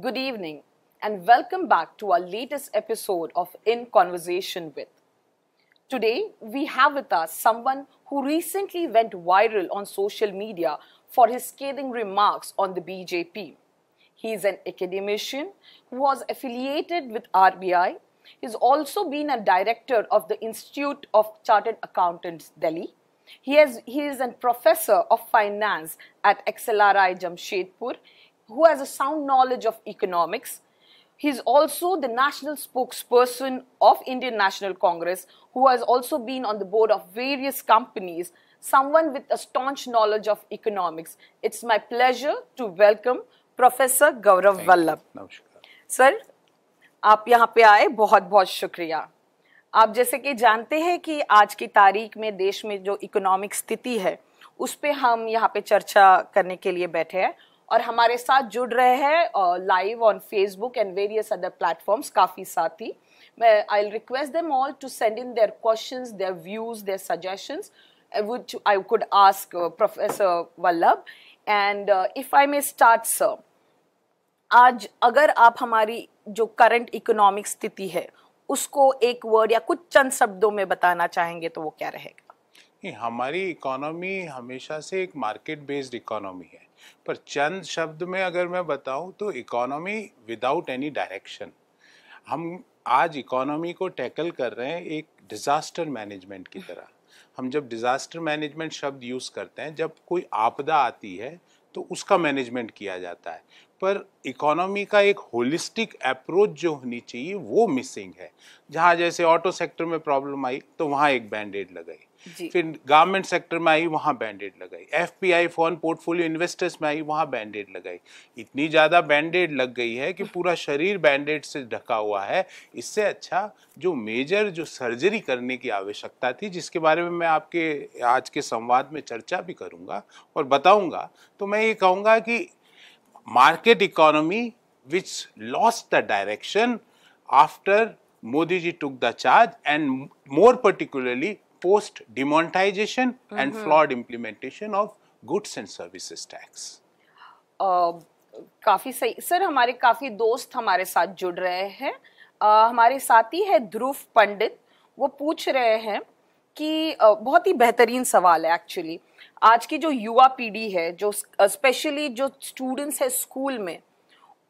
Good evening and welcome back to our latest episode of In Conversation With. Today, we have with us someone who recently went viral on social media for his scathing remarks on the BJP. He is an academician who was affiliated with RBI. He's also been a director of the Institute of Chartered Accountants, Delhi. He, has, he is a professor of finance at XLRI Jamshedpur. who has a sound knowledge of economics. He's also the national spokesperson of Indian National Congress, who has also been on the board of various companies, someone with a staunch knowledge of economics. It's my pleasure to welcome Professor Gaurav Vallabh. Sir, आप यहाँ पे आए बहुत बहुत शुक्रिया आप जैसे कि जानते हैं कि आज की तारीख में देश में जो इकोनॉमिक स्थिति है उस पर हम यहाँ पे चर्चा करने के लिए बैठे हैं और हमारे साथ जुड़ रहे हैं live on Facebook and various other platforms काफ़ी साथी मैं I request them all to send in their questions their views their suggestions which I could ask professor Vallabh and if I may start sir आज अगर आप हमारी जो current economic स्थिति है उसको एक वर्ड या कुछ चंद शब्दों में बताना चाहेंगे तो वो क्या रहेगा हमारी इकोनॉमी हमेशा से एक मार्केट बेस्ड इकोनॉमी है पर चंद शब्द में अगर मैं बताऊं तो इकोनॉमी विदाउट एनी डायरेक्शन हम आज इकोनॉमी को टैकल कर रहे हैं एक डिज़ास्टर मैनेजमेंट की तरह हम जब डिज़ास्टर मैनेजमेंट शब्द यूज़ करते हैं जब कोई आपदा आती है तो उसका मैनेजमेंट किया जाता है पर इकोनॉमी का एक होलिस्टिक अप्रोच जो होनी चाहिए वो मिसिंग है जहाँ जैसे ऑटो सेक्टर में प्रॉब्लम आई तो वहाँ एक बैंडेड लगाई फिर गवर्नमेंट सेक्टर में आई वहाँ बैंडेड लगाई F P I foreign portfolio investors में आई वहाँ बैंडेड लगाई इतनी ज़्यादा बैंडेड लग गई है कि पूरा शरीर बैंडेड से ढका हुआ है इससे अच्छा जो मेजर जो सर्जरी करने की आवश्यकता थी जिसके बारे में मैं आपके आज के संवाद में चर्चा भी करूँगा और बताऊँगा तो मैं ये कहूँगा कि market economy which lost the direction after Modi ji took the charge and more particularly post demonetization mm-hmm. and flawed implementation of goods and services tax. Uh, काफ़ी सही सर हमारे काफ़ी दोस्त हमारे साथ जुड़ रहे हैं uh, हमारे साथी है ध्रुव पंडित वो पूछ रहे हैं कि बहुत ही बेहतरीन सवाल है एक्चुअली आज की जो युवा पीढ़ी है जो स्पेशली जो स्टूडेंट्स है स्कूल में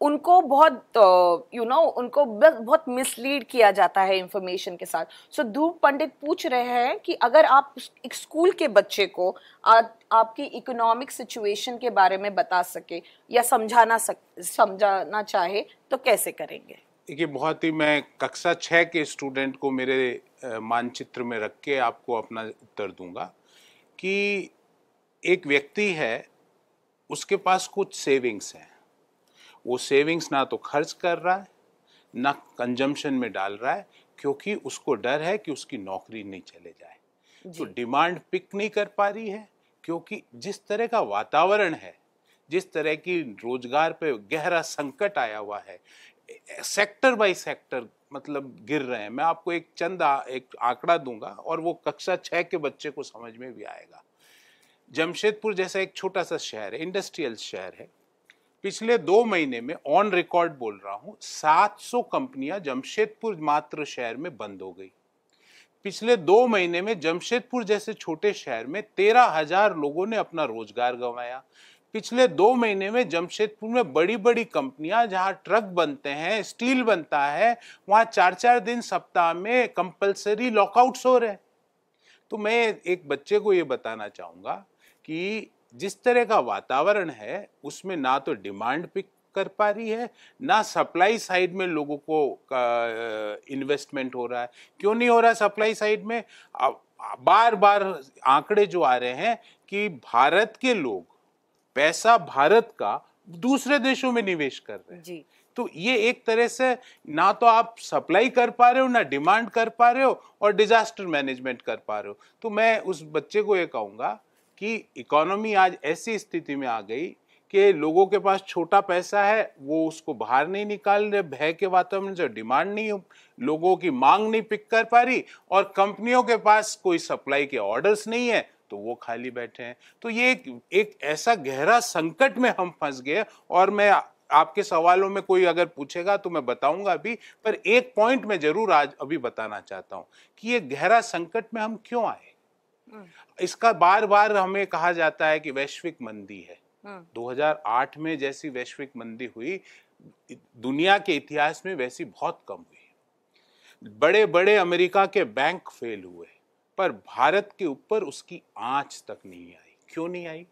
उनको बहुत you uh, know you know, उनको बहुत मिसलीड किया जाता है इंफॉर्मेशन के साथ सो so, धूप पंडित पूछ रहे हैं कि अगर आप एक स्कूल के बच्चे को आ, आपकी इकोनॉमिक सिचुएशन के बारे में बता सके या समझाना सक, समझाना चाहे तो कैसे करेंगे देखिए बहुत ही मैं कक्षा छः के स्टूडेंट को मेरे मानचित्र में रख के आपको अपना उत्तर दूंगा कि एक व्यक्ति है उसके पास कुछ सेविंग्स हैं वो सेविंग्स ना तो खर्च कर रहा है ना कंजम्पशन में डाल रहा है क्योंकि उसको डर है कि उसकी नौकरी नहीं चले जाए तो डिमांड पिक नहीं कर पा रही है क्योंकि जिस तरह का वातावरण है जिस तरह की रोजगार पे गहरा संकट आया हुआ है सेक्टर बाय सेक्टर मतलब गिर रहे हैं मैं आपको एक चंद आ, एक आंकड़ा दूंगा और वो कक्षा छः के बच्चे को समझ में भी आएगा जमशेदपुर जैसा एक छोटा सा शहर है इंडस्ट्रियल शहर है पिछले दो महीने में ऑन रिकॉर्ड बोल रहा हूं 700 कंपनियां जमशेदपुर मात्र शहर में बंद हो गई पिछले दो महीने में जमशेदपुर जैसे छोटे शहर में तेरह हजार लोगों ने अपना रोजगार गंवाया पिछले दो महीने में जमशेदपुर में बड़ी बड़ी कंपनियां जहां ट्रक बनते हैं स्टील बनता है वहां चार चार दिन सप्ताह में कंपलसरी लॉकआउट्स हो रहे हैं तो मैं एक बच्चे को ये बताना चाहूंगा कि जिस तरह का वातावरण है उसमें ना तो डिमांड पिक कर पा रही है ना सप्लाई साइड में लोगों को इन्वेस्टमेंट हो रहा है क्यों नहीं हो रहा सप्लाई साइड में बार बार आंकड़े जो आ रहे हैं कि भारत के लोग पैसा भारत का दूसरे देशों में निवेश कर रहे हैं जी। तो ये एक तरह से ना तो आप सप्लाई कर पा रहे हो ना डिमांड कर पा रहे हो और डिजास्टर मैनेजमेंट कर पा रहे हो तो मैं उस बच्चे को ये कहूंगा कि इकोनॉमी आज ऐसी स्थिति में आ गई कि लोगों के पास छोटा पैसा है वो उसको बाहर नहीं निकाल रहे भय के वातावरण से डिमांड नहीं लोगों की मांग नहीं पिक कर पा रही और कंपनियों के पास कोई सप्लाई के ऑर्डर्स नहीं है तो वो खाली बैठे हैं तो ये एक, एक ऐसा गहरा संकट में हम फंस गए और मैं आपके सवालों में कोई अगर पूछेगा तो मैं बताऊंगा अभी पर एक पॉइंट में जरूर आज अभी बताना चाहता हूं कि ये गहरा संकट में हम क्यों आए इसका बार बार हमें कहा जाता है कि वैश्विक मंदी है 2008 हाँ। में जैसी वैश्विक मंदी हुई दुनिया के इतिहास में वैसी बहुत कम हुई बड़े बड़े अमेरिका के बैंक फेल हुए पर भारत के ऊपर उसकी आंच तक नहीं आई क्यों नहीं आई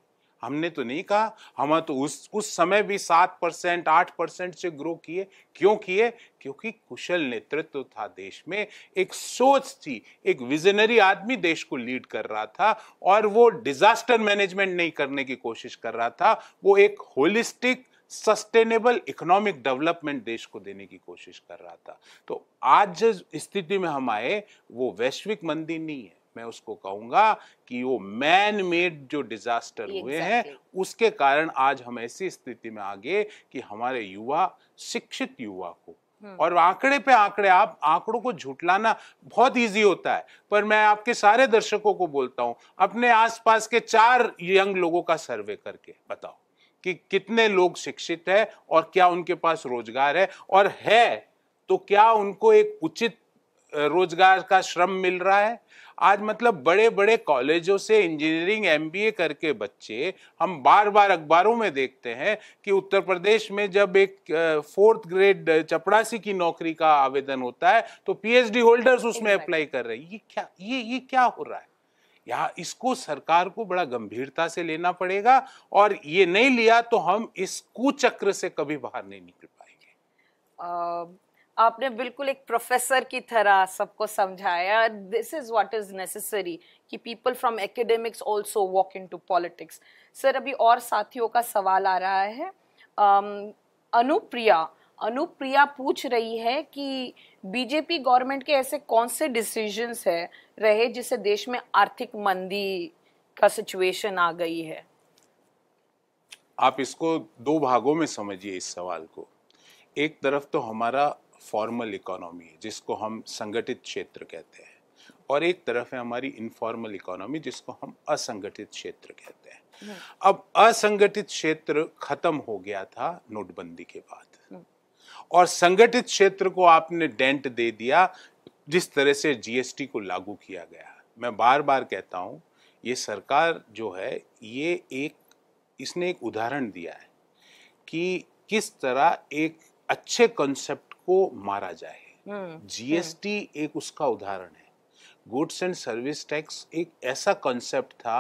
हमने तो नहीं कहा हम तो उस उस समय भी सात परसेंट आठ परसेंट से ग्रो किए क्यों किए क्योंकि कुशल नेतृत्व था देश में एक सोच थी एक विजनरी आदमी देश को लीड कर रहा था और वो डिजास्टर मैनेजमेंट नहीं करने की कोशिश कर रहा था वो एक होलिस्टिक सस्टेनेबल इकोनॉमिक डेवलपमेंट देश को देने की कोशिश कर रहा था तो आज जिस स्थिति में हम आए वो वैश्विक मंदी नहीं है मैं उसको कहूंगा कि वो मैन मेड जो डिजास्टर exactly. हुए हैं उसके कारण आज हम ऐसी स्थिति में आ गए कि हमारे युवा शिक्षित युवा को हम्म। और आंकड़े पे आंकड़े आप आंकड़ों को झुटलाना बहुत इजी होता है पर मैं आपके सारे दर्शकों को बोलता हूं अपने आसपास के चार यंग लोगों का सर्वे करके बताओ कि कितने लोग शिक्षित है और क्या उनके पास रोजगार है और है तो क्या उनको एक उचित रोजगार का श्रम मिल रहा है आज मतलब बड़े बड़े कॉलेजों से इंजीनियरिंग एमबीए करके बच्चे हम बार बार अखबारों में देखते हैं कि उत्तर प्रदेश में जब एक फोर्थ ग्रेड चपड़ासी की नौकरी का आवेदन होता है तो पीएचडी होल्डर्स उसमें अप्लाई कर रहे हैं ये क्या ये ये क्या हो रहा है यहाँ इसको सरकार को बड़ा गंभीरता से लेना पड़ेगा और ये नहीं लिया तो हम इस कुचक्र से कभी बाहर नहीं निकल पाएंगे आपने बिल्कुल एक प्रोफेसर की तरह सबको समझाया this is what is necessary कि people from academics also walk into politics sir अभी और साथियों का सवाल आ रहा है um, अनुप्रिया अनुप्रिया पूछ रही है कि बीजेपी गवर्नमेंट के ऐसे कौन से डिसीजंस है रहे जिससे देश में आर्थिक मंदी का सिचुएशन आ गई है आप इसको दो भागों में समझिए इस सवाल को एक तरफ तो हमारा फॉर्मल इकोनॉमी है जिसको हम संगठित क्षेत्र कहते हैं और एक तरफ है हमारी इनफॉर्मल इकोनॉमी जिसको हम असंगठित क्षेत्र कहते हैं अब असंगठित क्षेत्र खत्म हो गया था नोटबंदी के बाद hmm. और संगठित क्षेत्र को आपने डेंट दे दिया जिस तरह से जीएसटी को लागू किया गया मैं बार बार कहता हूं ये सरकार जो है ये एक इसने एक उदाहरण दिया है कि किस तरह एक अच्छे कॉन्सेप्ट को मारा जाए जीएसटी हम्म, हम्म। एक उसका उदाहरण है गुड्स एंड सर्विस टैक्स एक ऐसा कॉन्सेप्ट था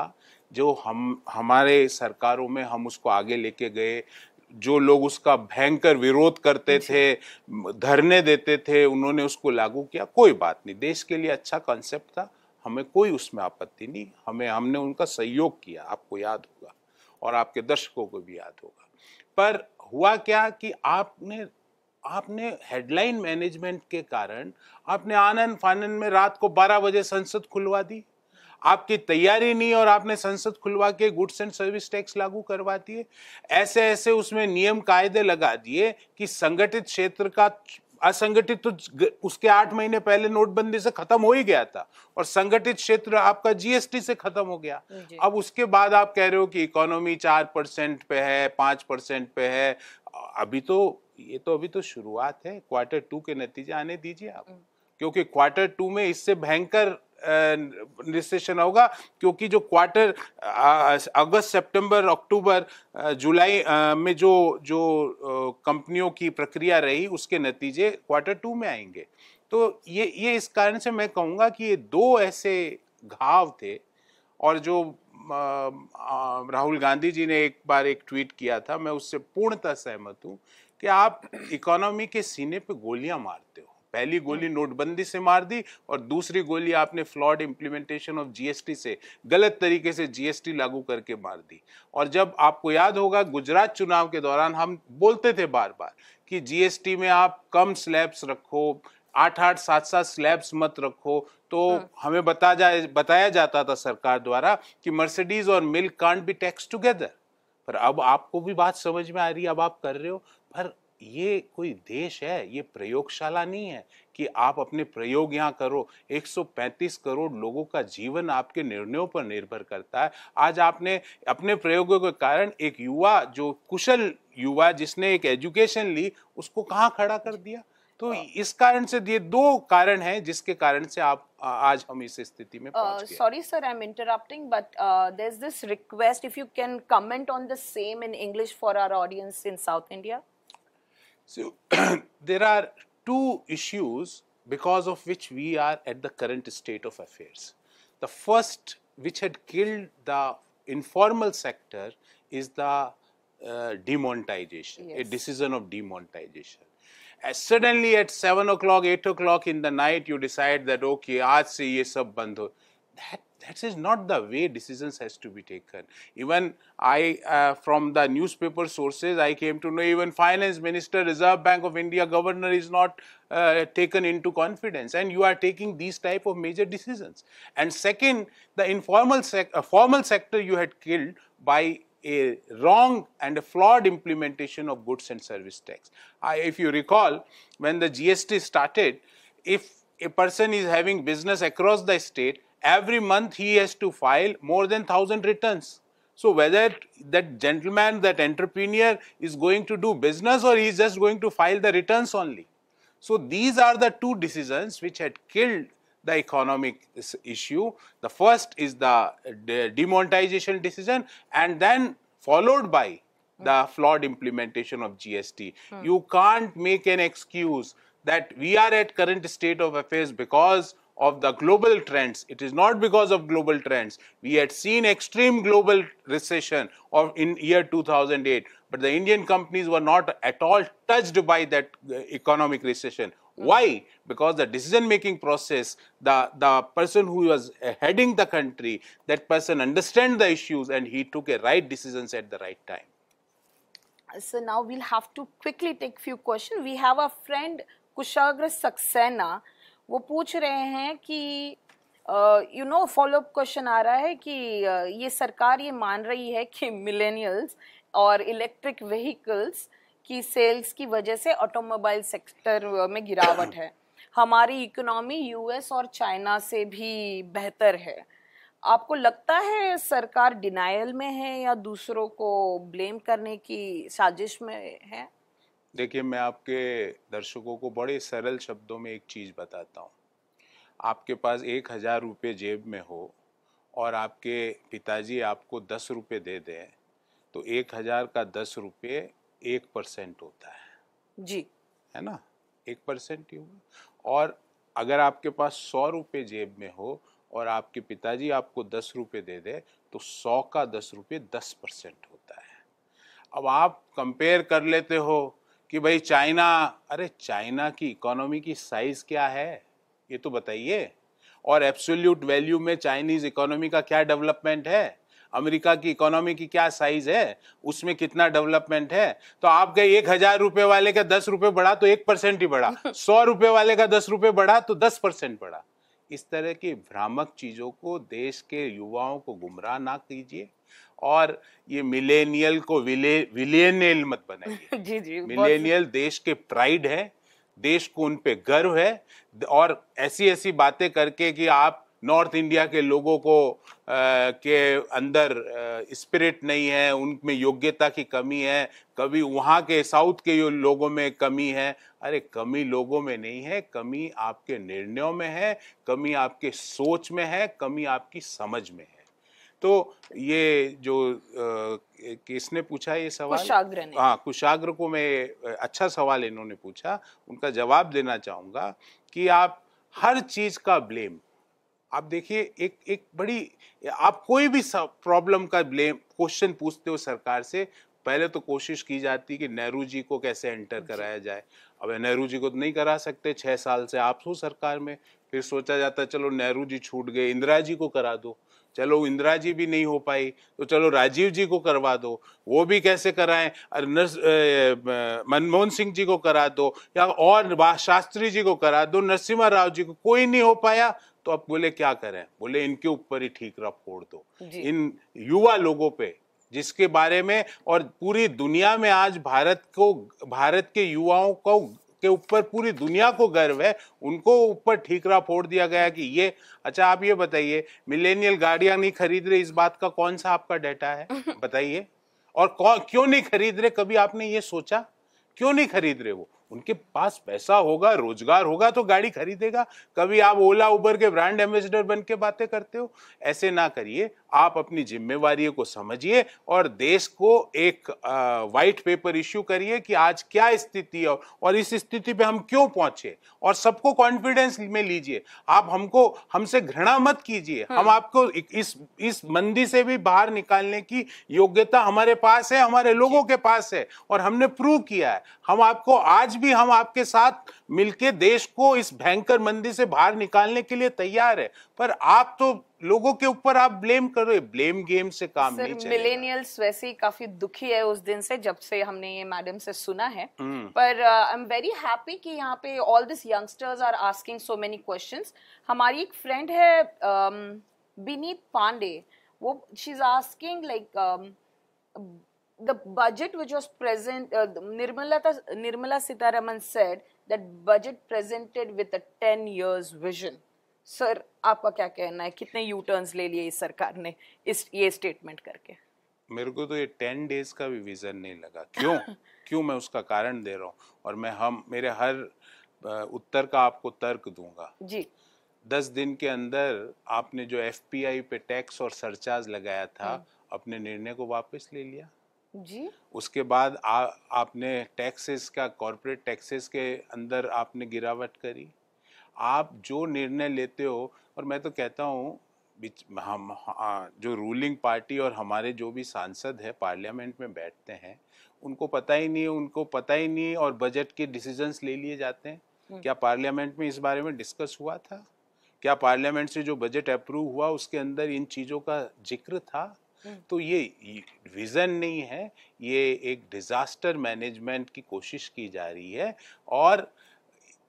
जो हम हमारे सरकारों में हम उसको आगे लेके गए जो लोग उसका भयंकर विरोध करते थे धरने देते थे उन्होंने उसको लागू किया कोई बात नहीं देश के लिए अच्छा कॉन्सेप्ट था हमें कोई उसमें आपत्ति नहीं हमें हमने उनका सहयोग किया आपको याद होगा और आपके दर्शकों को भी याद होगा पर हुआ क्या कि आपने आपने हेडलाइन मैनेजमेंट के कारण आपने आनंद फानन में रात को 12 बजे संसद खुलवा दी आपकी तैयारी नहीं और आपने संसद खुलवा के गुड्स एंड सर्विस टैक्स लागू करवा दिए ऐसे ऐसे उसमें नियम कायदे लगा दिए कि संगठित क्षेत्र का असंगठित तो उसके आठ महीने पहले नोटबंदी से खत्म हो ही गया था और संगठित क्षेत्र आपका जीएसटी से खत्म हो गया अब उसके बाद आप कह रहे हो कि इकोनॉमी चार परसेंट पे है पांच परसेंट पे है अभी तो ये तो अभी तो शुरुआत है क्वार्टर टू के नतीजे आने दीजिए आप हम्म। क्योंकि क्वार्टर टू में इससे भयंकर रिसेशन होगा क्योंकि जो क्वार्टर अगस्त सितंबर अक्टूबर जुलाई में जो जो कंपनियों की प्रक्रिया रही उसके नतीजे क्वार्टर टू में आएंगे तो ये ये इस कारण से मैं कहूँगा कि ये दो ऐसे घाव थे और जो राहुल गांधी जी ने एक बार एक ट्वीट किया था मैं उससे पूर्णतः सहमत हूँ कि आप इकोनॉमी के सीने पे गोलियां मारते हो पहली गोली हम्म। नोटबंदी से मार दी और दूसरी गोली आपने फ्लॉड इम्प्लीमेंटेशन ऑफ जीएसटी से गलत तरीके से जीएसटी लागू करके मार दी और जब आपको याद होगा गुजरात चुनाव के दौरान हम बोलते थे बार बार कि जीएसटी में आप कम स्लैब्स रखो आठ आठ सात सात स्लैब्स मत रखो तो हाँ। हमें बता जा बताया जाता था सरकार द्वारा कि मर्सिडीज और milk can't be tax together पर अब आपको भी बात समझ में आ रही है अब आप कर रहे हो पर ये कोई देश है ये प्रयोगशाला नहीं है कि आप अपने प्रयोग यहाँ करो 135 करोड़ लोगों का जीवन आपके निर्णयों पर निर्भर करता है आज आपने अपने प्रयोगों के कारण एक युवा जो कुशल युवा जिसने एक एजुकेशन ली उसको कहाँ खड़ा कर दिया तो हाँ। इस कारण से ये दो कारण हैं जिसके कारण से आप आज हम इस स्थिति में sorry sir I am interrupting but is this request if you can comment on the same in English for our audience in South India So, there are two issues because of which we are at the current state of affairs. The first which had killed the informal sector is the uh, demonetization, yes. a decision of demonetization. As uh, suddenly at 7 o'clock, 8 o'clock in the night, you decide that, okay, aaj se ye That that is not the way decisions has to be taken even i uh, from the newspaper sources i came to know even finance minister reserve bank of india governor is not uh, taken into confidence and you are taking these type of major decisions and second the informal sec uh, formal sector you had killed by a wrong and a flawed implementation of goods and service tax I, if you recall when the gst started if a person is having business across the state every month he has to file more than 1000 returns. So whether that gentleman, that entrepreneur is going to do business or he is just going to file the returns only. So these are the two decisions which had killed the economic issue. The first is the demonetization decision and then followed by the hmm. flawed implementation of GST. Hmm. You can't make an excuse that we are at current state of affairs because of the global trends. It is not because of global trends. We had seen extreme global recession of in year 2008, but the Indian companies were not at all touched by that uh, economic recession. Hmm. Why? Because the decision making process, the, the person who was uh, heading the country, that person understand the issues and he took a right decisions at the right time. So now we'll have to quickly take few questions. We have a friend Kushagra Saxena वो पूछ रहे हैं कि you know follow up question आ रहा है कि uh, ये सरकार ये मान रही है कि मिलेनियल्स और इलेक्ट्रिक व्हीकल्स की सेल्स की वजह से ऑटोमोबाइल सेक्टर में गिरावट है हमारी इकोनॉमी यूएस और चाइना से भी बेहतर है आपको लगता है सरकार डिनाइल में है या दूसरों को ब्लेम करने की साजिश में है देखिए मैं आपके दर्शकों को बड़े सरल शब्दों में एक चीज़ बताता हूँ आपके पास एक हज़ार रुपये जेब में हो और आपके पिताजी आपको दस रुपये दे दें तो एक हज़ार का दस रुपये एक परसेंट होता है जी है ना एक परसेंट ही होगा और अगर आपके पास सौ रुपये जेब में हो और आपके पिताजी आपको दस रुपये दे दें तो सौ का दस रुपये दस परसेंट होता है अब आप कंपेयर कर लेते हो कि भाई चाइना अरे चाइना की इकोनॉमी की साइज क्या है ये तो बताइए और एब्सोल्यूट वैल्यू में चाइनीज इकोनॉमी का क्या डेवलपमेंट है अमेरिका की इकोनॉमी की क्या साइज है उसमें कितना डेवलपमेंट है तो आप गए एक हजार रुपए वाले का दस रुपए बढ़ा तो एक परसेंट ही बढ़ा सौ रुपए वाले का दस रुपए बढ़ा तो दस परसेंट बढ़ा इस तरह की भ्रामक चीजों को देश के युवाओं को गुमराह ना कीजिए और ये मिलेनियल को विले विलेनियल मत बनाइए जी जी मिलेनियल देश के प्राइड है देश को उन पे गर्व है और ऐसी ऐसी बातें करके कि आप नॉर्थ इंडिया के लोगों को आ, के अंदर स्पिरिट नहीं है उनमें योग्यता की कमी है कभी वहाँ के साउथ के लोगों में कमी है अरे कमी लोगों में नहीं है कमी आपके निर्णयों में है कमी आपके सोच में है कमी आपकी समझ में है तो ये जो किसने पूछा ये सवाल कुशाग्र ने हाँ कुशाग्र को मैं अच्छा सवाल इन्होंने पूछा उनका जवाब देना चाहूँगा कि आप हर चीज़ का ब्लेम आप देखिए एक एक बड़ी आप कोई भी प्रॉब्लम का ब्लेम क्वेश्चन पूछते हो सरकार से पहले तो कोशिश की जाती कि नेहरू जी को कैसे एंटर कराया जाए अब नेहरू जी को तो नहीं करा सकते छः साल से आप हो सरकार में फिर सोचा जाता चलो नेहरू जी छूट गए इंदिरा जी को करा दो चलो इंदिरा जी भी नहीं हो पाई तो चलो राजीव जी को करवा दो वो भी कैसे कराएं मनमोहन सिंह जी को करा दो या और शास्त्री जी को करा दो नरसिम्हा राव जी को कोई नहीं हो पाया तो अब बोले क्या करें बोले इनके ऊपर ही ठीक रहा फोड़ दो इन युवा लोगों पे जिसके बारे में और पूरी दुनिया में आज भारत को भारत के युवाओं को के ऊपर पूरी दुनिया को गर्व है उनको ऊपर ठीकरा फोड़ दिया गया कि ये अच्छा आप ये बताइए मिलेनियल गाड़ियां नहीं खरीद रहे इस बात का कौन सा आपका डेटा है बताइए और क्यों नहीं खरीद रहे कभी आपने ये सोचा क्यों नहीं खरीद रहे वो उनके पास पैसा होगा रोजगार होगा तो गाड़ी खरीदेगा कभी आप ओला उबर के ब्रांड एम्बेसडर बन के बातें करते हो ऐसे ना करिए आप अपनी जिम्मेवारी को समझिए और देश को एक वाइट पेपर इश्यू करिए कि आज क्या स्थिति है और इस स्थिति पे हम क्यों पहुंचे और सबको कॉन्फिडेंस में लीजिए आप हमको हमसे घृणा मत कीजिए हम्म। हम आपको इस इस मंदी से भी बाहर निकालने की योग्यता हमारे पास है हमारे लोगों के पास है और हमने प्रूव किया है हम आपको आज भी हम आपके साथ मिलके देश को इस भयंकर मंदी से बाहर निकालने के लिए तैयार है पर आप तो लोगों के ऊपर आप ब्लेम कर रहे ब्लेम गेम से काम सर, नहीं चलेगा मिलेनियल्स वैसे ही काफी दुखी है उस दिन से जब से हमने ये मैडम से सुना है हम्म। पर आई एम वेरी हैप्पी कि यहाँ पे all this youngsters are asking so many questions हमारी एक फ्रेंड है बिनीत um, पांडे वो she is asking like the budget which was present uh, Nirmala Nirmala Sitharaman said that budget presented with a a 10 years vision sir आपका क्या कहना है कितने यू टर्न्स ले लिए इस सरकार ने इस ये स्टेटमेंट करके मेरे को तो ये टेन डेज का भी विजन नहीं लगा क्यों क्यों मैं उसका कारण दे रहा हूँ और मैं हम मेरे हर उत्तर का आपको तर्क दूंगा जी दस दिन के अंदर आपने जो एफ पे टैक्स और सरचार्ज लगाया था हम्म। अपने निर्णय को वापस ले लिया जी उसके बाद आ, आपने टैक्सेस का कॉरपोरेट टैक्सेस के अंदर आपने गिरावट करी आप जो निर्णय लेते हो और मैं तो कहता हूँ हम हाँ, जो रूलिंग पार्टी और हमारे जो भी सांसद हैं पार्लियामेंट में बैठते हैं उनको पता ही नहीं उनको पता ही नहीं और बजट के डिसीजंस ले लिए जाते हैं हम्म। क्या पार्लियामेंट में इस बारे में डिस्कस हुआ था क्या पार्लियामेंट से जो बजट अप्रूव हुआ उसके अंदर इन चीज़ों का जिक्र था हम्म। तो ये विज़न नहीं है ये एक डिज़ास्टर मैनेजमेंट की कोशिश की जा रही है और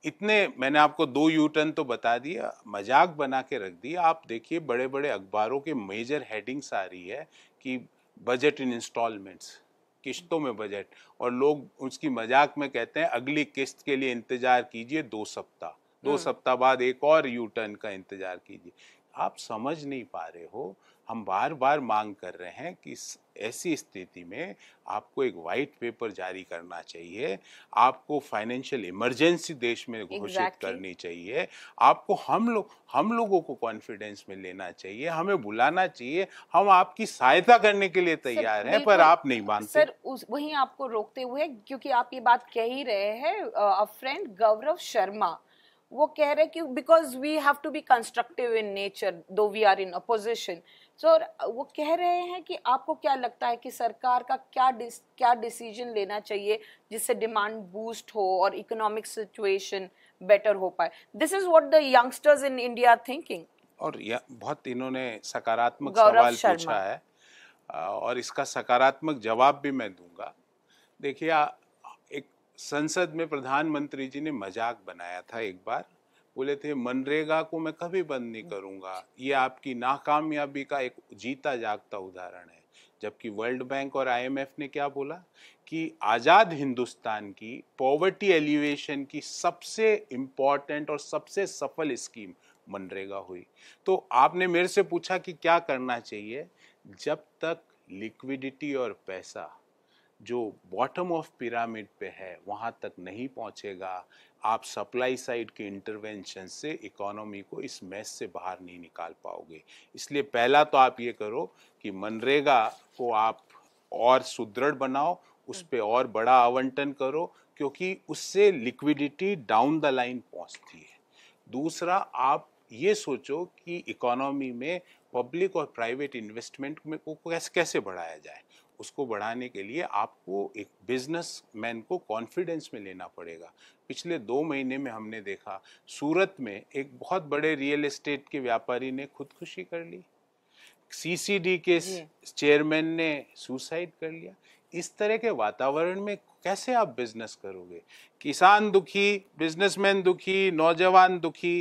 इतने मैंने आपको दो यू टर्न तो बता दिया मजाक बना के रख दिया आप देखिए बड़े बड़े अखबारों के मेजर हेडिंग्स आ रही है कि बजट इन इंस्टॉलमेंट्स किश्तों में बजट और लोग उसकी मजाक में कहते हैं अगली किस्त के लिए इंतजार कीजिए दो सप्ताह दो हम्म। सप्ताह बाद एक और यू टर्न का इंतजार कीजिए आप समझ नहीं पा रहे हो हम बार बार मांग कर रहे हैं कि ऐसी स्थिति में आपको एक वाइट पेपर जारी करना चाहिए आपको फाइनेंशियल इमरजेंसी देश में घोषित exactly. करनी चाहिए आपको हम लोग हम लोगों को कॉन्फिडेंस में लेना चाहिए हमें बुलाना चाहिए हम आपकी सहायता करने के लिए तैयार हैं पर आप नहीं मानते सर उस वही आपको रोकते हुए क्योंकि आप ये बात कह ही रहे हैं फ्रेंड गौरव शर्मा वो कह रहे हैं कि because we have to be constructive in nature though we are in opposition so so, वो कह रहे हैं कि आपको क्या लगता है कि सरकार का क्या डिस, क्या डिसीजन लेना चाहिए जिससे डिमांड बूस्ट हो और इकोनॉमिक सिचुएशन बेटर हो पाए this is what the youngsters in India thinking और या, बहुत इन्होंने सकारात्मक सवाल पूछा है और इसका सकारात्मक जवाब भी मैं दूंगा देखिए एक संसद में प्रधानमंत्री जी ने मजाक बनाया था एक बार बोले थे मनरेगा को मैं कभी बंद नहीं करूंगा ये आपकी नाकामयाबी का एक जीता जागता उदाहरण है जबकि वर्ल्ड बैंक और आईएमएफ ने क्या बोला कि आज़ाद हिंदुस्तान की पॉवर्टी एलिवेशन की सबसे इम्पॉर्टेंट और सबसे सफल स्कीम मनरेगा हुई तो आपने मेरे से पूछा कि क्या करना चाहिए जब तक लिक्विडिटी और पैसा जो बॉटम ऑफ पिरामिड पे है वहाँ तक नहीं पहुँचेगा आप सप्लाई साइड के इंटरवेंशन से इकोनॉमी को इस मैच से बाहर नहीं निकाल पाओगे इसलिए पहला तो आप ये करो कि मनरेगा को आप और सुदृढ़ बनाओ उस पर और बड़ा आवंटन करो क्योंकि उससे लिक्विडिटी डाउन द लाइन पहुंचती है दूसरा आप ये सोचो कि इकोनॉमी में पब्लिक और प्राइवेट इन्वेस्टमेंट में को कैसे कैसे बढ़ाया जाए उसको बढ़ाने के लिए आपको एक बिजनेस मैन को कॉन्फिडेंस में लेना पड़ेगा पिछले दो महीने में हमने देखा सूरत में एक बहुत बड़े रियल एस्टेट के व्यापारी ने खुदकुशी कर ली सीसीडी के चेयरमैन ने सुसाइड कर लिया इस तरह के वातावरण में कैसे आप बिजनेस करोगे किसान दुखी बिजनेसमैन दुखी नौजवान दुखी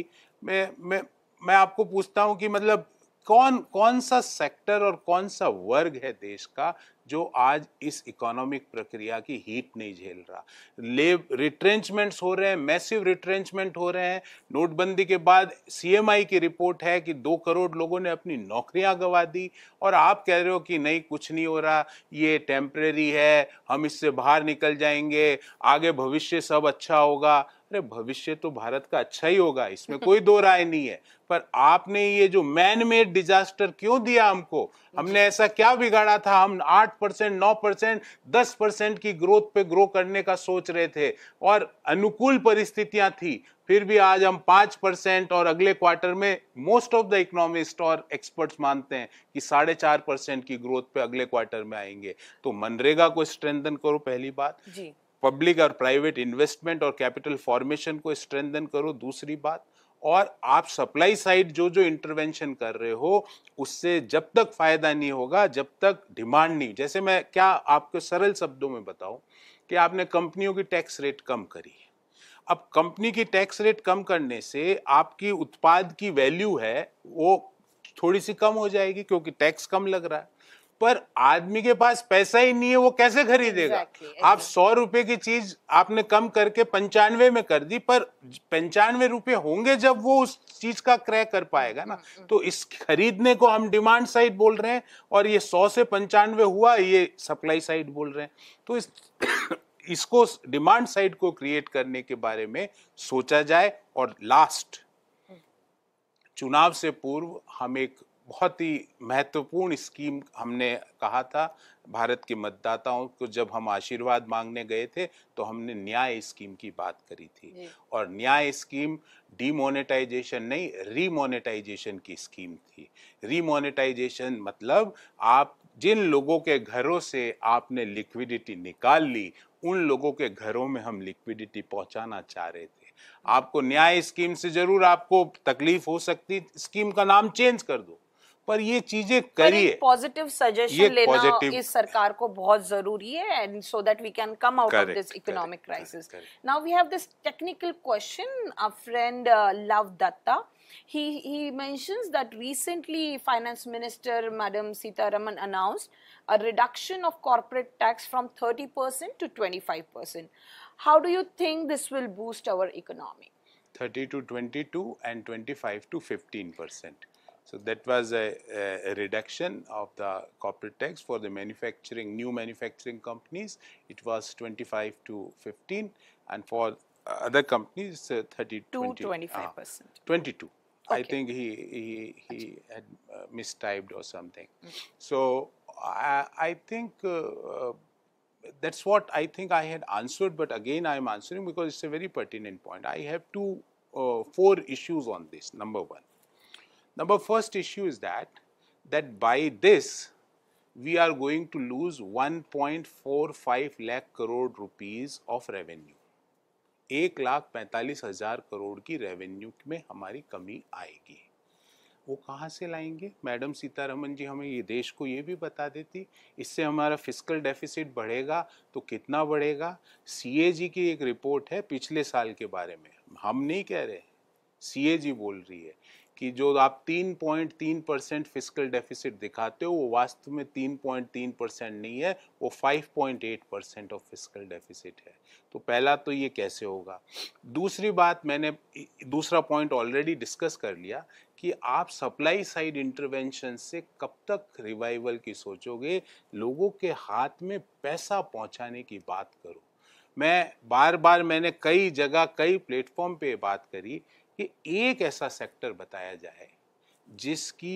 मैं मैं मैं आपको पूछता हूँ कि मतलब कौन कौन सा सेक्टर और कौन सा वर्ग है देश का जो आज इस इकोनॉमिक प्रक्रिया की हीट नहीं झेल रहा ले रिट्रेंचमेंट्स हो रहे हैं मैसिव रिट्रेंचमेंट हो रहे हैं नोटबंदी के बाद सीएमआई की रिपोर्ट है कि दो करोड़ लोगों ने अपनी नौकरियां गवा दी और आप कह रहे हो कि नहीं कुछ नहीं हो रहा ये टेम्प्रेरी है हम इससे बाहर निकल जाएंगे आगे भविष्य सब अच्छा होगा अरे भविष्य तो भारत का अच्छा ही होगा इसमें कोई दो राय नहीं है पर आपने ये जो मैन मेड डिजास्टर क्यों दिया हमको हमने ऐसा क्या बिगाड़ा था हम आठ परसेंट नौ परसेंट दस परसेंट की ग्रोथ पे ग्रो करने का सोच रहे थे और अनुकूल परिस्थितियां थी फिर भी आज हम पांच परसेंट और अगले क्वार्टर में मोस्ट ऑफ द इकोनॉमिस्ट और एक्सपर्ट्स मानते हैं कि साढ़े चार परसेंट की ग्रोथ पे अगले क्वार्टर में आएंगे तो मनरेगा को स्ट्रेंथन करो पहली बात पब्लिक और प्राइवेट इन्वेस्टमेंट और कैपिटल फॉर्मेशन को स्ट्रेंथन करो दूसरी बात और आप सप्लाई साइड जो जो इंटरवेंशन कर रहे हो उससे जब तक फायदा नहीं होगा जब तक डिमांड नहीं जैसे मैं क्या आपको सरल शब्दों में बताऊं कि आपने कंपनियों की टैक्स रेट कम करी है अब कंपनी की टैक्स रेट कम करने से आपकी उत्पाद की वैल्यू है वो थोड़ी सी कम हो जाएगी क्योंकि टैक्स कम लग रहा है पर आदमी के पास पैसा ही नहीं है वो कैसे खरीदेगा exactly, exactly. आप सौ रुपए की चीज आपने कम करके पंचानवे में कर दी पर पंचानवे रुपए होंगे जब वो उस चीज का क्रय कर पाएगा ना mm -hmm. तो इस खरीदने को हम डिमांड साइड बोल रहे हैं और ये सौ से पंचानवे हुआ ये सप्लाई साइड बोल रहे हैं तो इस इसको डिमांड साइड को क्रिएट करने के बारे में सोचा जाए और लास्ट चुनाव से पूर्व हम एक बहुत ही महत्वपूर्ण स्कीम हमने कहा था भारत के मतदाताओं को जब हम आशीर्वाद मांगने गए थे तो हमने न्याय स्कीम की बात करी थी और न्याय स्कीम डीमोनेटाइजेशन नहीं रीमोनेटाइजेशन की स्कीम थी रीमोनेटाइजेशन मतलब आप जिन लोगों के घरों से आपने लिक्विडिटी निकाल ली उन लोगों के घरों में हम लिक्विडिटी पहुंचाना चाह रहे थे आपको न्याय स्कीम से जरूर आपको तकलीफ हो सकती स्कीम का नाम चेंज कर दो पर ये चीजें करिए पॉजिटिव सजेशन लेना positive, इस सरकार को बहुत जरूरी है and so that we can come out of this economic crisis now we have this technical question our friend Luv Datta he he mentions that recently finance minister madam sitaraman announced a reduction of corporate tax from 30% to 25% how do you think this will boost our economy 30 to 22 and 25 to 15% so, that was a, a, a, reduction of the corporate tax for the manufacturing new manufacturing companies it was 25 to 15 and for other companies uh, 30 20, 25 uh, percent uh, 22 okay. I think he he, he had uh, mistyped or something. Mm -hmm. So, I, I think uh, uh, that is what I think I had answered, but again I am answering because it is a very pertinent point. I have two, four issues on this. Number one, Number first issue is that that by this we are going to lose 1.45 lakh crore rupees of revenue. एक लाख पैंतालीस हजार करोड़ की revenue में हमारी कमी आएगी वो कहाँ से लाएंगे मैडम सीतारमन जी हमें ये देश को ये भी बता देती इससे हमारा फिजिकल डेफिसिट बढ़ेगा तो कितना बढ़ेगा सी की एक रिपोर्ट है पिछले साल के बारे में हम नहीं कह रहे सी बोल रही है कि जो आप 3.3 परसेंट फिजिकल डेफिसिट दिखाते हो वो वास्तव में 3.3 परसेंट नहीं है वो 5.8 परसेंट ऑफ फिजिकल डेफिसिट है तो पहला तो ये कैसे होगा दूसरी बात मैंने दूसरा पॉइंट ऑलरेडी डिस्कस कर लिया कि आप सप्लाई साइड इंटरवेंशन से कब तक रिवाइवल की सोचोगे लोगों के हाथ में पैसा पहुंचाने की बात करो मैं बार बार मैंने कई जगह कई प्लेटफॉर्म पे बात करी कि एक ऐसा सेक्टर बताया जाए जिसकी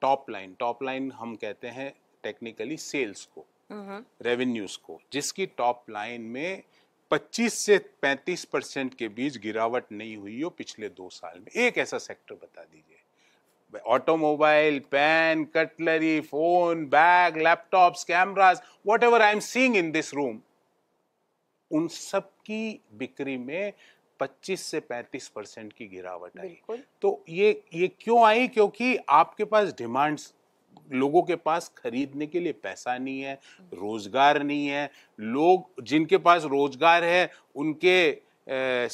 टॉप लाइन टॉप लाइन हम कहते हैं टेक्निकली सेल्स को हम्म, हम्म। रेवेन्यूज को जिसकी टॉप लाइन में 25 से 35 परसेंट के बीच गिरावट नहीं हुई हो पिछले दो साल में एक ऐसा सेक्टर बता दीजिए automobile pen cutlery phone bag laptops cameras whatever I am seeing in this room उन सब की बिक्री में 25 से 35 परसेंट की गिरावट आई तो ये ये क्यों आई क्योंकि आपके पास डिमांड्स लोगों के पास खरीदने के लिए पैसा नहीं है रोजगार नहीं है लोग जिनके पास रोजगार है उनके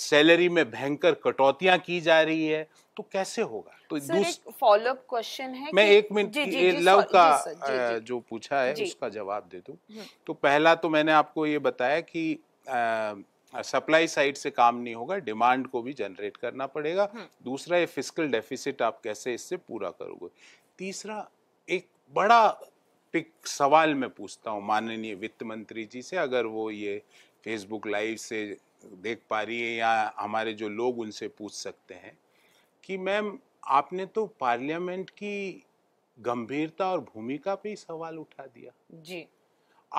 सैलरी में भयंकर कटौतियां की जा रही है तो कैसे होगा तो फॉलोअप क्वेश्चन है मैं एक मिनट लव का जी, जी, जो पूछा है उसका जवाब दे दू हम्म। तो पहला तो मैंने आपको ये बताया कि सप्लाई हाँ, साइड से काम नहीं होगा डिमांड को भी जनरेट करना पड़ेगा हम्म। दूसरा ये फिजिकल डेफिसिट आप कैसे इससे पूरा करोगे तीसरा एक बड़ा पिक सवाल मैं पूछता हूँ माननीय वित्त मंत्री जी से अगर वो ये फेसबुक लाइव से देख पा रही है या हमारे जो लोग उनसे पूछ सकते हैं कि मैम आपने तो पार्लियामेंट की गंभीरता और भूमिका पे ही सवाल उठा दिया जी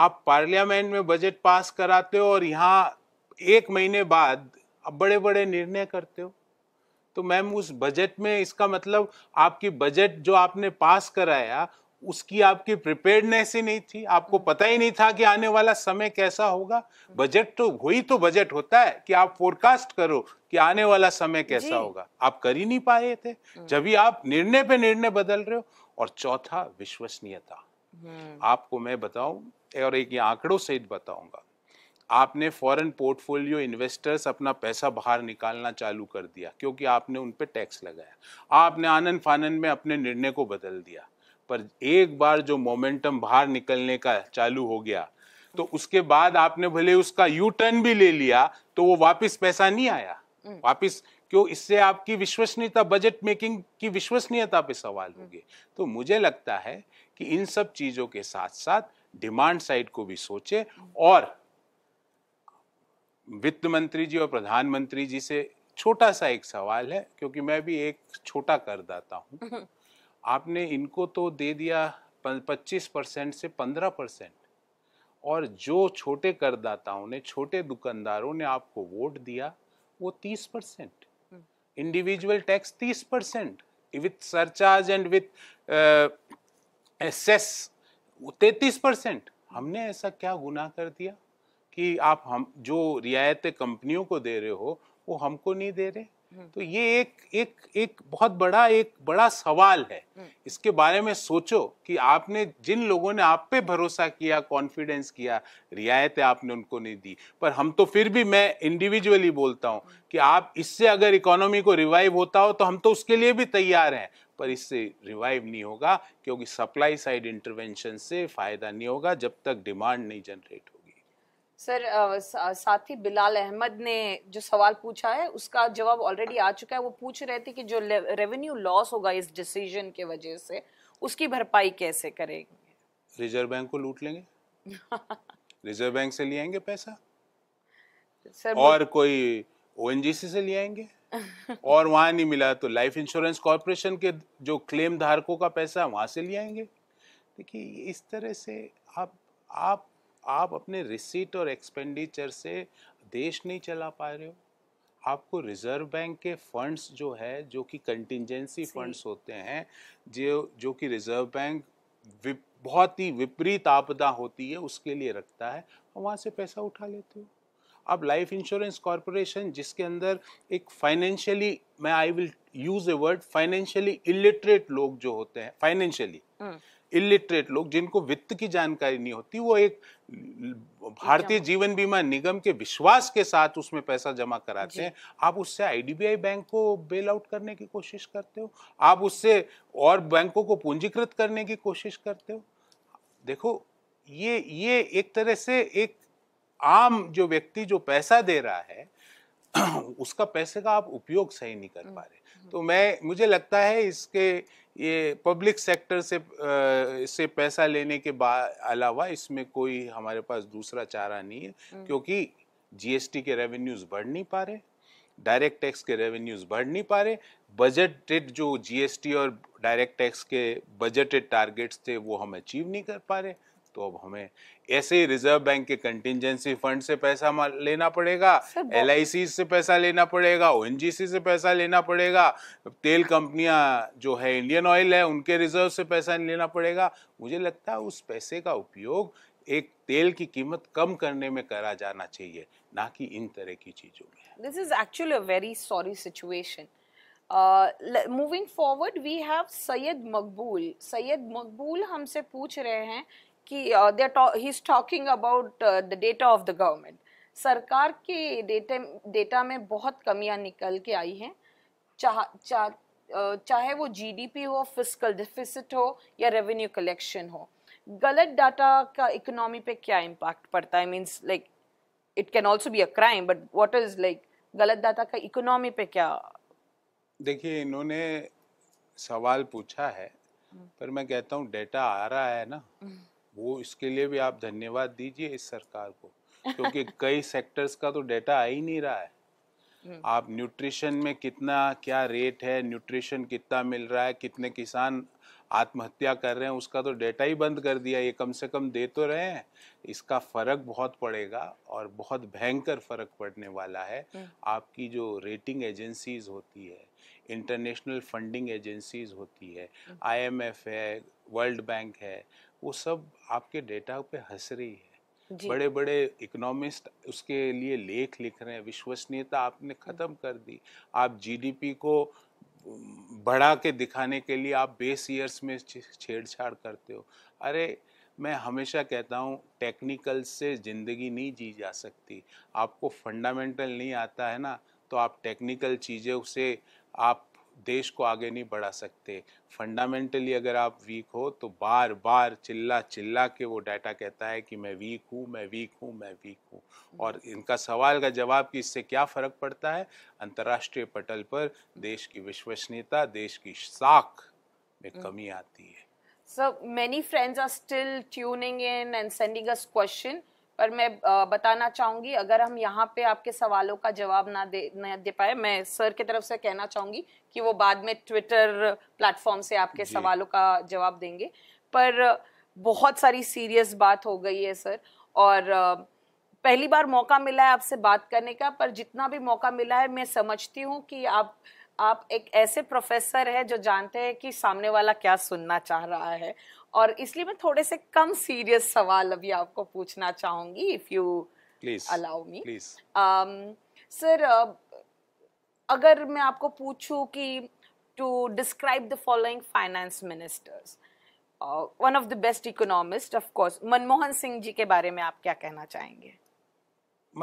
आप पार्लियामेंट में बजट पास कराते हो और यहाँ एक महीने बाद अब बड़े बड़े निर्णय करते हो तो मैम उस बजट में इसका मतलब आपकी बजट जो आपने पास कराया उसकी आपकी प्रिपेयरनेस ही नहीं थी आपको पता ही नहीं था कि आने वाला समय कैसा होगा बजट तो वही तो बजट होता है कि आप फोरकास्ट करो कि आने वाला समय कैसा होगा आप कर ही नहीं पाए थे हम्म। जब भी आप निर्णय पे निर्णय बदल रहे हो और चौथा विश्वसनीयता हम्म। आपको मैं बताऊं और एक आंकड़ों सहित बताऊंगा आपने फॉरेन पोर्टफोलियो इन्वेस्टर्स अपना पैसा बाहर निकालना चालू कर दिया क्योंकि आपने उन पर टैक्स लगाया आपने आनंद फानंद में अपने निर्णय को बदल दिया पर एक बार जो मोमेंटम बाहर निकलने का चालू हो गया तो उसके बाद आपने भले उसका यू टर्न भी ले लिया तो वो वापस पैसा नहीं आया हम्म। वापस क्यों इससे आपकी विश्वसनीयता बजट मेकिंग की विश्वसनीयता पे सवाल हम्म। होंगे तो मुझे लगता है कि इन सब चीज़ों के साथ साथ डिमांड साइड को भी सोचे हम्म। और वित्त मंत्री जी और प्रधानमंत्री जी से छोटा सा एक सवाल है क्योंकि मैं भी एक छोटा करदाता हूँ हम्म। आपने इनको तो दे दिया पच्चीस परसेंट से पंद्रह परसेंट और जो छोटे करदाताओं ने छोटे दुकानदारों ने आपको वोट दिया वो तीस परसेंट हम्म। इंडिविजुअल टैक्स तीस percent with surcharge and with cess तैतीस परसेंट हमने ऐसा क्या गुनाह कर दिया कि आप हम जो रियायतें कंपनियों को दे रहे हो वो हमको नहीं दे रहे हम्म। तो ये एक एक एक बहुत बड़ा एक बड़ा सवाल है हम्म। इसके बारे में सोचो कि आपने जिन लोगों ने आप पे भरोसा किया कॉन्फिडेंस किया रियायतें आपने उनको नहीं दी पर हम तो फिर भी मैं इंडिविजुअली बोलता हूँ हम्म। कि आप इससे अगर इकोनॉमी को रिवाइव होता हो तो हम तो उसके लिए भी तैयार हैं पर इससे रिवाइव नहीं होगा क्योंकि सप्लाई साइड इंटरवेंशन से फायदा नहीं होगा जब तक डिमांड नहीं जनरेट होगी सर साथी बिलाल अहमद ने जो सवाल पूछा है उसका जवाब ऑलरेडी आ चुका है वो पूछ रहे थे कि जो रेवेन्यू लॉस होगा इस डिसीजन के वजह से उसकी भरपाई कैसे करेंगे रिजर्व बैंक को लूट लेंगे रिजर्व बैंक से ले आएंगे पैसा सर और बो... कोई ओएनजीसी से ले आएंगे और वहाँ नहीं मिला तो लाइफ इंश्योरेंस कॉरपोरेशन के जो क्लेम धारकों का पैसा वहाँ से ले आएंगे देखिए इस तरह से आप आप आप अपने रिसीट और एक्सपेंडिचर से देश नहीं चला पा रहे हो आपको रिजर्व बैंक के फंड्स जो है जो कि कंटिजेंसी फंड्स होते हैं जो जो कि रिजर्व बैंक बहुत ही विपरीत आपदा होती है उसके लिए रखता है और वहाँ से पैसा उठा लेते हो अब लाइफ इंश्योरेंस कॉरपोरेशन जिसके अंदर एक फाइनेंशियली मैं I will use a word financially illiterate लोग जो होते हैं फाइनेंशियली इलिटरेट लोग जिनको वित्त की जानकारी नहीं होती वो एक भारतीय जीवन बीमा निगम के विश्वास के साथ उसमें पैसा जमा कराते हैं आप उससे आईडीबीआई बैंक को बेल आउट करने की कोशिश करते हो आप उससे और बैंकों को पूंजीकृत करने की कोशिश करते हो देखो ये ये एक तरह से एक आम जो व्यक्ति जो पैसा दे रहा है उसका पैसे का आप उपयोग सही नहीं कर हम्म, पा रहे हम्म। तो मैं मुझे लगता है इसके ये पब्लिक सेक्टर से से पैसा लेने के अलावा इसमें कोई हमारे पास दूसरा चारा नहीं है हम्म। क्योंकि जीएसटी के रेवेन्यूज बढ़ नहीं पा रहे डायरेक्ट टैक्स के रेवेन्यूज बढ़ नहीं पा रहे बजटेड जो जीएसटी और डायरेक्ट टैक्स के बजटेड टारगेट्स थे वो हम अचीव नहीं कर पा रहे तो अब हमें ऐसे ही रिजर्व बैंक के कंटिजेंसी फंड से पैसा लेना पड़ेगा एल से पैसा लेना पड़ेगा ओ से पैसा लेना पड़ेगा तेल कंपनियां जो है इंडियन ऑयल है उनके रिजर्व से पैसा लेना पड़ेगा मुझे लगता है उस पैसे का उपयोग एक तेल की कीमत कम करने में करा जाना चाहिए ना कि इन तरह की चीजों में this is actually a very sorry situation moving forward we have Syed Maqbool Syed Maqbool हमसे पूछ रहे हैं कि they he is talking about the data of the government सरकार के डेटे डेटा में बहुत कमियां निकल के आई हैं चाह चा, uh, चाहे वो जीडीपी हो फिजिकल डिफिसिट हो या रेवेन्यू कलेक्शन हो गलत डाटा का इकोनॉमी पे क्या इम्पैक्ट पड़ता है means like it can also be a crime but what is like गलत डाटा का इकोनॉमी पे क्या देखिए इन्होंने सवाल पूछा है हम्म। पर मैं कहता हूँ डेटा आ रहा है ना हम्म। वो इसके लिए भी आप धन्यवाद दीजिए इस सरकार को क्योंकि कई सेक्टर्स का तो डेटा आ ही नहीं रहा है हम्म। आप न्यूट्रिशन में कितना क्या रेट है न्यूट्रिशन कितना मिल रहा है कितने किसान आत्महत्या कर रहे हैं उसका तो डेटा ही बंद कर दिया ये कम से कम दे तो रहे हैं इसका फर्क बहुत पड़ेगा और बहुत भयंकर फर्क पड़ने वाला है हम्म। आपकी जो रेटिंग एजेंसीज होती है इंटरनेशनल फंडिंग एजेंसीज होती है आईएमएफ हम्म। है वर्ल्ड बैंक है वो सब आपके डेटा पे हंस रही है बड़े बड़े इकोनॉमिस्ट उसके लिए लेख लिख रहे हैं विश्वसनीयता आपने खत्म कर दी आप जीडीपी को बढ़ा के दिखाने के लिए आप बेस ईयर्स में छेड़छाड़ करते हो अरे मैं हमेशा कहता हूँ टेक्निकल से ज़िंदगी नहीं जी जा सकती आपको फंडामेंटल नहीं आता है ना तो आप टेक्निकल चीज़ों से आप देश को आगे नहीं बढ़ा सकते फंडामेंटली अगर आप वीक हो तो बार बार चिल्ला चिल्ला के वो डाटा कहता है कि मैं वीक हूँ मैं वीक हूँ मैं वीक हूँ और इनका सवाल का जवाब कि इससे क्या फ़र्क पड़ता है अंतर्राष्ट्रीय पटल पर देश की विश्वसनीयता देश की साख में हम्म। कमी आती है sir many friends are still tuning in and sending us question पर मैं बताना चाहूँगी अगर हम यहाँ पे आपके सवालों का जवाब ना दे ना दे पाए मैं सर की तरफ से कहना चाहूँगी कि वो बाद में ट्विटर प्लेटफॉर्म से आपके सवालों का जवाब देंगे पर बहुत सारी सीरियस बात हो गई है सर और पहली बार मौका मिला है आपसे बात करने का पर जितना भी मौका मिला है मैं समझती हूँ कि आप आप एक ऐसे प्रोफेसर है जो जानते हैं कि सामने वाला क्या सुनना चाह रहा है और इसलिए मैं थोड़े से कम सीरियस सवाल अभी आपको पूछना चाहूंगी if you allow me sir अगर मैं आपको पूछूं कि to describe the following finance ministers one of the best economist of course Manmohan Singh ji के बारे में आप क्या कहना चाहेंगे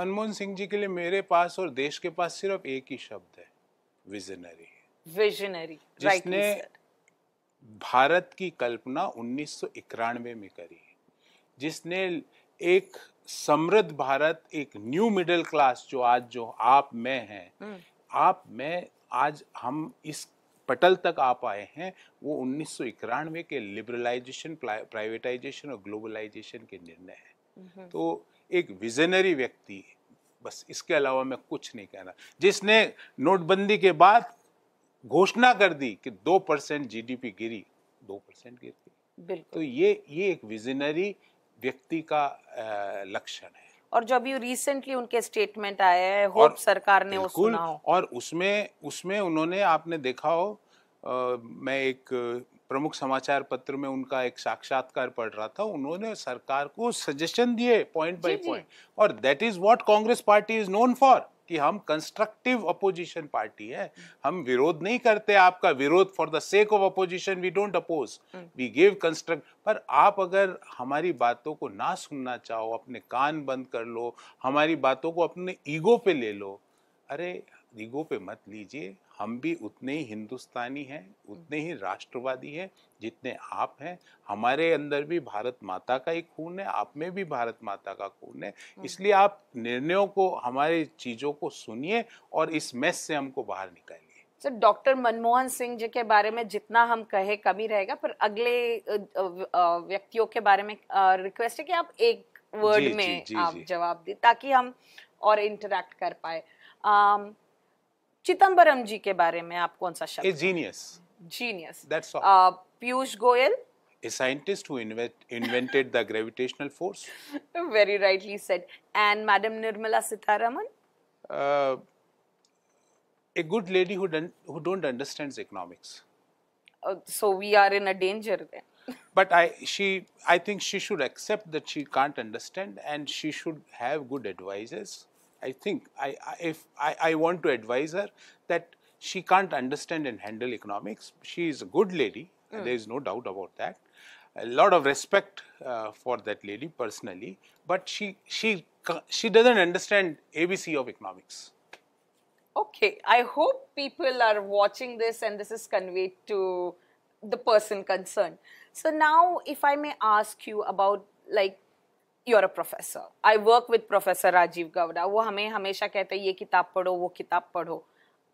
मनमोहन सिंह जी के लिए मेरे पास और देश के पास सिर्फ एक ही शब्द है विजनरी विजनरी जिसने right, भारत की कल्पना उन्नीस में करी जिसने एक समृद्ध भारत एक न्यू मिडिल क्लास जो आज जो आप मैं हैं हम्म। आप मैं आज हम इस पटल तक आ पाए हैं वो उन्नीस के लिबरलाइजेशन प्राइवेटाइजेशन और ग्लोबलाइजेशन के निर्णय हैं हम्म। तो एक विजनरी व्यक्ति बस इसके अलावा मैं कुछ नहीं कहना जिसने नोटबंदी के बाद घोषणा कर दी कि दो परसेंट जी गिरी दो परसेंट गिर गई तो ये ये एक विजनरी व्यक्ति का लक्षण है और जो अभी रिसेंटली उनके स्टेटमेंट आए हैं होप सरकार ने वो सुना हो। और उसमें उसमें उन्होंने आपने देखा हो आ, मैं एक प्रमुख समाचार पत्र में उनका एक साक्षात्कार पढ़ रहा था उन्होंने सरकार को सजेशन दिए पॉइंट बाय पॉइंट और that is what Congress party is known for कि हम कंस्ट्रक्टिव अपोजिशन पार्टी है हम विरोध नहीं करते आपका विरोध for the sake of opposition we don't oppose we give construct पर आप अगर हमारी बातों को ना सुनना चाहो अपने कान बंद कर लो हमारी बातों को अपने ईगो पे ले लो अरे ईगो पे मत लीजिए हम भी उतने ही हिंदुस्तानी हैं उतने ही राष्ट्रवादी हैं जितने आप हैं हमारे अंदर भी भारत माता का ही खून है आप में भी भारत माता का खून है हम्म। इसलिए आप निर्णयों को हमारे चीज़ों को सुनिए और इस मैस से हमको बाहर निकालिए सर डॉक्टर मनमोहन सिंह जी के बारे में जितना हम कहे कमी रहेगा पर अगले व्यक्तियों के बारे में रिक्वेस्ट है कि आप एक वर्ड में जी, जी, आप जवाब दें ताकि हम और इंटरेक्ट कर पाए चिदम्बरम जी के बारे में आप कौन सा शब्द genius genius that's all Piyush Goyal a scientist who invent, invented the gravitational force very rightly said and madam nirmala sitharaman uh, a good lady who don't, who don't understands economics uh, so we are in a danger then but i she i think she should accept that she can't understand and she should have good advisors I think I, I if I, I want to advise her that she can't understand and handle economics. She is a good lady. Mm. There is no doubt about that. A lot of respect uh, for that lady personally, but she she she doesn't understand ABC of economics. Okay, I hope people are watching this and this is conveyed to the person concerned. So now, if I may ask you about like you're a professor. I work with Professor Rajiv Gowda. वो हमें हमेशा कहते हैं ये किताब पढ़ो वो किताब पढ़ो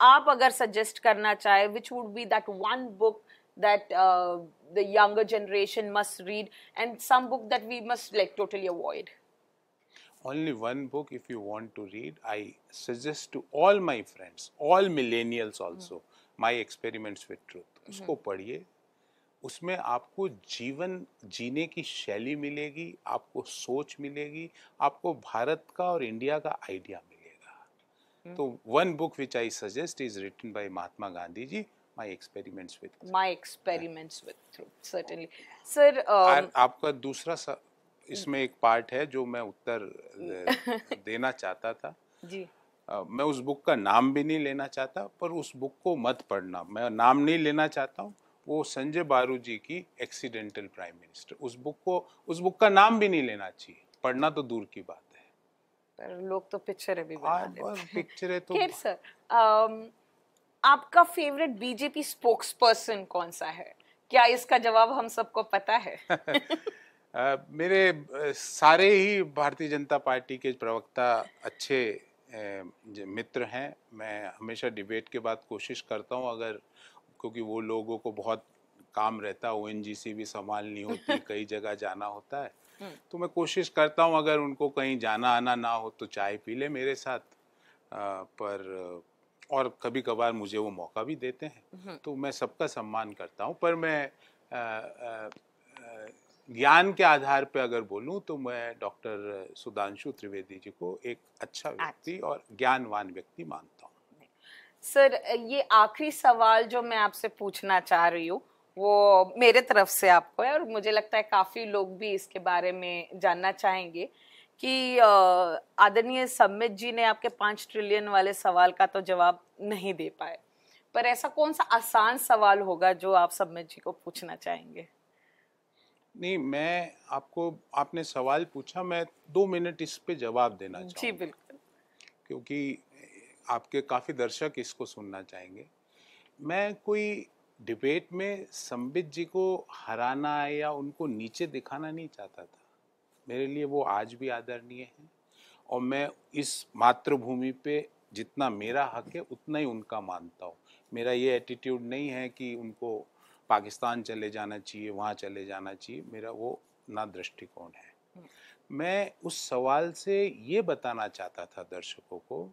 आप अगर सजेस्ट करना चाहे which would be that one book that uh, the younger generation must read and some book that we must like totally avoid only one book if you want to read i suggest to all my friends all millennials also mm. my experiments with truth mm-hmm. usko padhiye उसमें आपको जीवन जीने की शैली मिलेगी आपको सोच मिलेगी आपको भारत का और इंडिया का आइडिया मिलेगा हम्म। तो one book which I suggest is written by Mahatma Gandhi ji my experiments with my experiments with with through um, आपका दूसरा इसमें एक पार्ट है जो मैं उत्तर देना चाहता था जी Uh, मैं उस बुक का नाम भी नहीं लेना चाहता पर उस बुक को मत पढ़ना मैं नाम नहीं लेना चाहता हूँ वो संजय बारू जी की एक्सीडेंटल प्राइम मिनिस्टर उस बुक को उस बुक का नाम भी नहीं लेना चाहिए पढ़ना तो दूर की बात है पर लोग तो पिक्चर है बना पिक्चर हाँ, है तो सर आपका फेवरेट बीजेपी स्पोक्स पर्सन कौन सा है क्या इसका जवाब हम सबको पता है मेरे सारे ही भारतीय जनता पार्टी के प्रवक्ता अच्छे मित्र हैं मैं हमेशा डिबेट के बाद कोशिश करता हूं अगर क्योंकि वो लोगों को बहुत काम रहता है ओ भी संभालनी होती कई जगह जाना होता है हम्म। तो मैं कोशिश करता हूँ अगर उनको कहीं जाना आना ना हो तो चाय पी ले मेरे साथ आ, पर और कभी कभार मुझे वो मौका भी देते हैं हम्म। तो मैं सबका सम्मान करता हूँ पर मैं ज्ञान के आधार पर अगर बोलूँ तो मैं डॉक्टर सुधांशु त्रिवेदी जी को एक अच्छा, अच्छा। व्यक्ति और ज्ञानवान व्यक्ति मानता हूँ सर ये आखिरी सवाल जो मैं आपसे पूछना चाह रही हूँ वो मेरे तरफ से आपको है और मुझे लगता है काफ़ी लोग भी इसके बारे में जानना चाहेंगे कि आदरणीय सम्मित जी ने आपके पांच ट्रिलियन वाले सवाल का तो जवाब नहीं दे पाए पर ऐसा कौन सा आसान सवाल होगा जो आप सम्मित जी को पूछना चाहेंगे नहीं मैं आपको आपने सवाल पूछा मैं दो मिनट इस पे जवाब देना जी बिल्कुल क्योंकि आपके काफ़ी दर्शक इसको सुनना चाहेंगे मैं कोई डिबेट में संबित जी को हराना या उनको नीचे दिखाना नहीं चाहता था मेरे लिए वो आज भी आदरणीय हैं और मैं इस मातृभूमि पे जितना मेरा हक है उतना ही उनका मानता हूँ मेरा ये एटीट्यूड नहीं है कि उनको पाकिस्तान चले जाना चाहिए वहाँ चले जाना चाहिए मेरा वो ना दृष्टिकोण है हम्म। मैं उस सवाल से ये बताना चाहता था दर्शकों को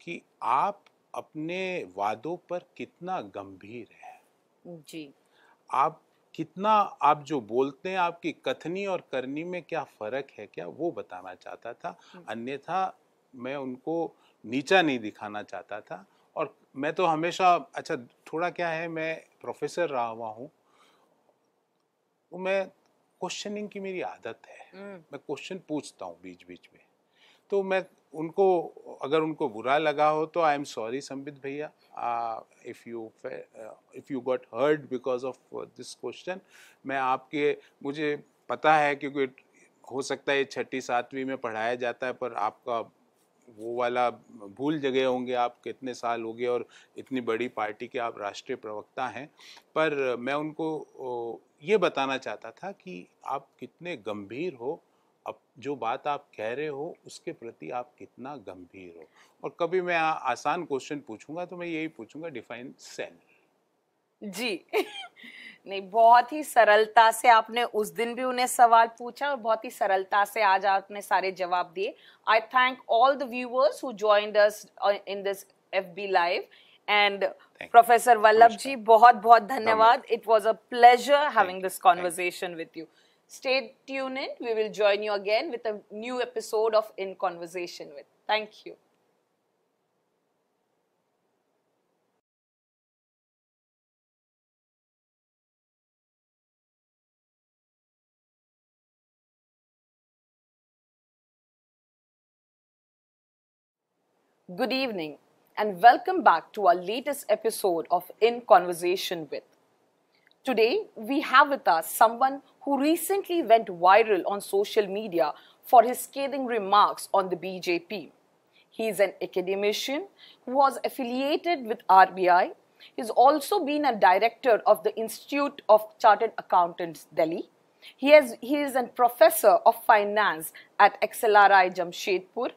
कि आप अपने वादों पर कितना गंभीर है जी आप कितना आप जो बोलते हैं आपकी कथनी और करनी में क्या फर्क है क्या वो बताना चाहता था अन्यथा मैं उनको नीचा नहीं दिखाना चाहता था और मैं तो हमेशा अच्छा थोड़ा क्या है मैं प्रोफेसर रहा हुआ हूँ तो मैं क्वेश्चनिंग की मेरी आदत है मैं क्वेश्चन पूछता हूँ बीच बीच में तो मैं उनको अगर उनको बुरा लगा हो तो आई एम सॉरी संबित भैया if you if you got heard because of this question मैं आपके मुझे पता है क्योंकि हो सकता है छठी सातवीं में पढ़ाया जाता है पर आपका वो वाला भूल जगह होंगे आप कितने साल हो गए और इतनी बड़ी पार्टी के आप राष्ट्रीय प्रवक्ता हैं पर मैं उनको ये बताना चाहता था कि आप कितने गंभीर हो अब जो बात आप कह रहे हो उसके प्रति आप कितना गंभीर हो और कभी मैं आ, आसान क्वेश्चन पूछूंगा तो मैं यही पूछूंगा डिफाइन सेल जी नहीं बहुत ही सरलता से आपने उस दिन भी उन्हें सवाल पूछा और बहुत ही सरलता से आज आपने सारे जवाब दिए I thank all the viewers who joined us in this FB live and professor Vallabh ji बहुत बहुत धन्यवाद it was a pleasure having this conversation with you Stay tuned in. We will join you again with a new episode of In Conversation With. Thank you. Good evening and welcome back to our latest episode of In Conversation With. Today, we have with us someone who recently went viral on social media for his scathing remarks on the BJP. He is an academician who was affiliated with RBI. He's also been a director of the Institute of Chartered Accountants, Delhi. He, has, he is a professor of finance at XLRI Jamshedpur.